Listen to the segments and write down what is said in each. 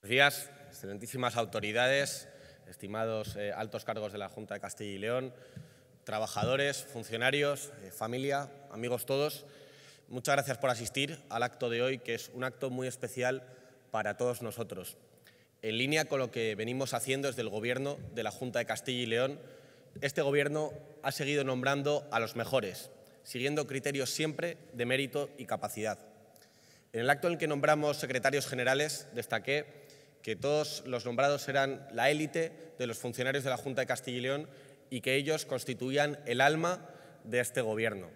Buenos días, excelentísimas autoridades, estimados eh, altos cargos de la Junta de Castilla y León, trabajadores, funcionarios, eh, familia, amigos todos. Muchas gracias por asistir al acto de hoy, que es un acto muy especial para todos nosotros. En línea con lo que venimos haciendo desde el Gobierno de la Junta de Castilla y León, este Gobierno ha seguido nombrando a los mejores, siguiendo criterios siempre de mérito y capacidad. En el acto en el que nombramos secretarios generales, destaqué que todos los nombrados eran la élite de los funcionarios de la Junta de Castilla y León y que ellos constituían el alma de este gobierno.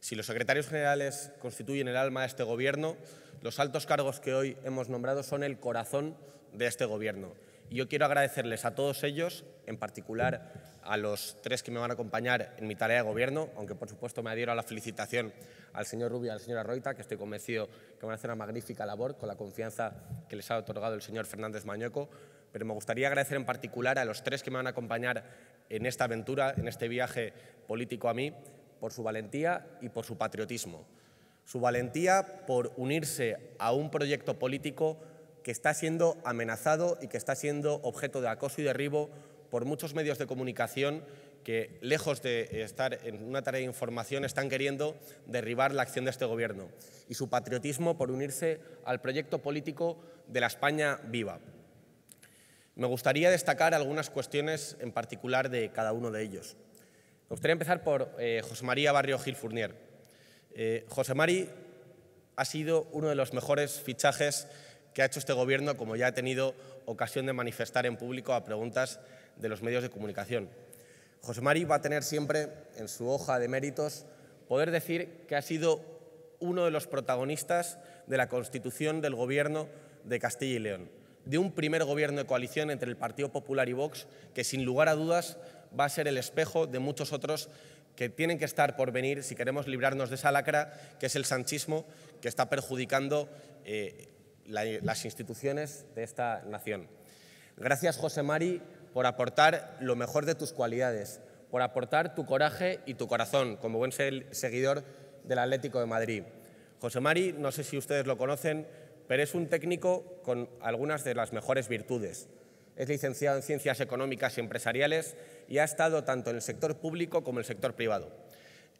Si los secretarios generales constituyen el alma de este gobierno, los altos cargos que hoy hemos nombrado son el corazón de este gobierno. Yo quiero agradecerles a todos ellos, en particular a los tres que me van a acompañar en mi tarea de gobierno, aunque por supuesto me adhiero a la felicitación al señor Rubio y a la señora que estoy convencido que van a hacer una magnífica labor con la confianza que les ha otorgado el señor Fernández Mañueco. Pero me gustaría agradecer en particular a los tres que me van a acompañar en esta aventura, en este viaje político a mí, por su valentía y por su patriotismo. Su valentía por unirse a un proyecto político que está siendo amenazado y que está siendo objeto de acoso y derribo por muchos medios de comunicación que, lejos de estar en una tarea de información, están queriendo derribar la acción de este Gobierno y su patriotismo por unirse al proyecto político de la España viva. Me gustaría destacar algunas cuestiones en particular de cada uno de ellos. Me gustaría empezar por eh, José María Barrio Gil Fournier. Eh, José Mari ha sido uno de los mejores fichajes que ha hecho este Gobierno, como ya he tenido ocasión de manifestar en público a preguntas de los medios de comunicación. José Mari va a tener siempre en su hoja de méritos poder decir que ha sido uno de los protagonistas de la constitución del Gobierno de Castilla y León, de un primer Gobierno de coalición entre el Partido Popular y Vox, que sin lugar a dudas va a ser el espejo de muchos otros que tienen que estar por venir si queremos librarnos de esa lacra que es el sanchismo que está perjudicando eh, las instituciones de esta nación. Gracias, José Mari, por aportar lo mejor de tus cualidades, por aportar tu coraje y tu corazón como buen seguidor del Atlético de Madrid. José Mari, no sé si ustedes lo conocen, pero es un técnico con algunas de las mejores virtudes. Es licenciado en Ciencias Económicas y Empresariales y ha estado tanto en el sector público como en el sector privado.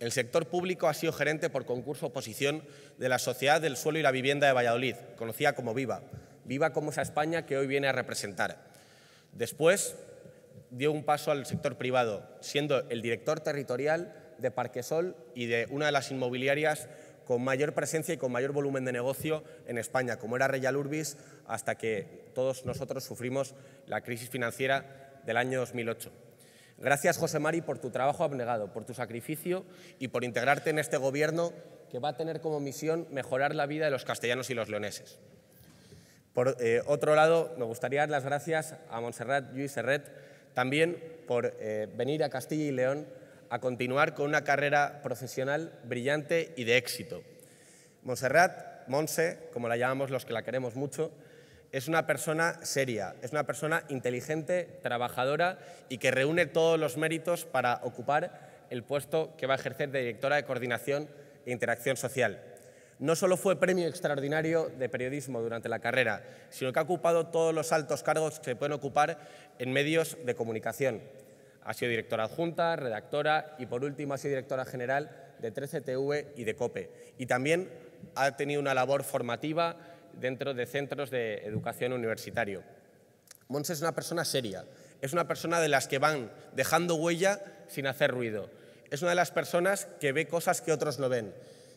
El sector público ha sido gerente por concurso oposición de la Sociedad del Suelo y la Vivienda de Valladolid, conocida como Viva. Viva como esa España que hoy viene a representar. Después dio un paso al sector privado, siendo el director territorial de Parquesol y de una de las inmobiliarias con mayor presencia y con mayor volumen de negocio en España, como era Reyal Urbis, hasta que todos nosotros sufrimos la crisis financiera del año 2008. Gracias, José Mari, por tu trabajo abnegado, por tu sacrificio y por integrarte en este gobierno que va a tener como misión mejorar la vida de los castellanos y los leoneses. Por eh, otro lado, me gustaría dar las gracias a Montserrat Lluís Serret también por eh, venir a Castilla y León a continuar con una carrera profesional brillante y de éxito. Montserrat, Monse, como la llamamos los que la queremos mucho, es una persona seria, es una persona inteligente, trabajadora y que reúne todos los méritos para ocupar el puesto que va a ejercer de directora de coordinación e interacción social. No solo fue premio extraordinario de periodismo durante la carrera, sino que ha ocupado todos los altos cargos que se pueden ocupar en medios de comunicación. Ha sido directora adjunta, redactora y por último ha sido directora general de 13TV y de COPE. Y también ha tenido una labor formativa dentro de centros de educación universitario. Mons es una persona seria, es una persona de las que van dejando huella sin hacer ruido. Es una de las personas que ve cosas que otros no ven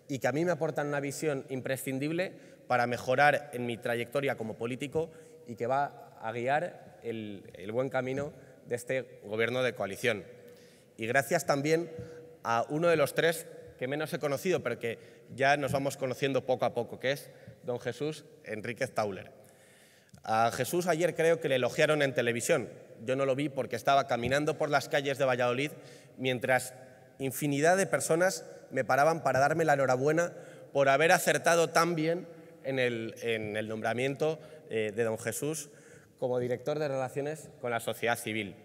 y que a mí me aportan una visión imprescindible para mejorar en mi trayectoria como político y que va a guiar el buen camino de este gobierno de coalición. Y gracias también a uno de los tres que menos he conocido, pero que ya nos vamos conociendo poco a poco, que es don Jesús Enríquez Tauler. A Jesús ayer creo que le elogiaron en televisión. Yo no lo vi porque estaba caminando por las calles de Valladolid mientras infinidad de personas me paraban para darme la enhorabuena por haber acertado tan bien en el, nombramiento eh, de don Jesús como director de Relaciones con la Sociedad Civil.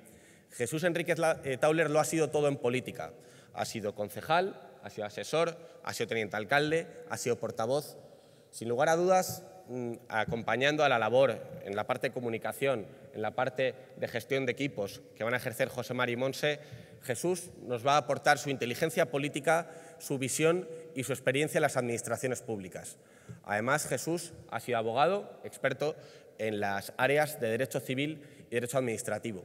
Jesús Enríquez eh, Tauler lo ha sido todo en política. Ha sido concejal, ha sido asesor, ha sido teniente alcalde, ha sido portavoz. Sin lugar a dudas, mm, acompañando a la labor en la parte de comunicación, en la parte de gestión de equipos que van a ejercer José Mari Monse, Jesús nos va a aportar su inteligencia política, su visión y su experiencia en las administraciones públicas. Además, Jesús ha sido abogado, experto en las áreas de derecho civil y derecho administrativo.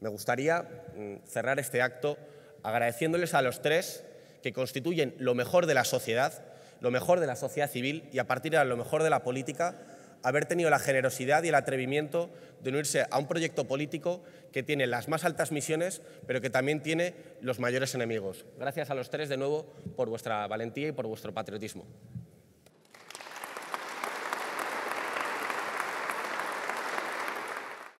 Me gustaría mm, cerrar este acto agradeciéndoles a los tres que constituyen lo mejor de la sociedad, lo mejor de la sociedad civil y a partir de lo mejor de la política, haber tenido la generosidad y el atrevimiento de unirse a un proyecto político que tiene las más altas misiones, pero que también tiene los mayores enemigos. Gracias a los tres de nuevo por vuestra valentía y por vuestro patriotismo.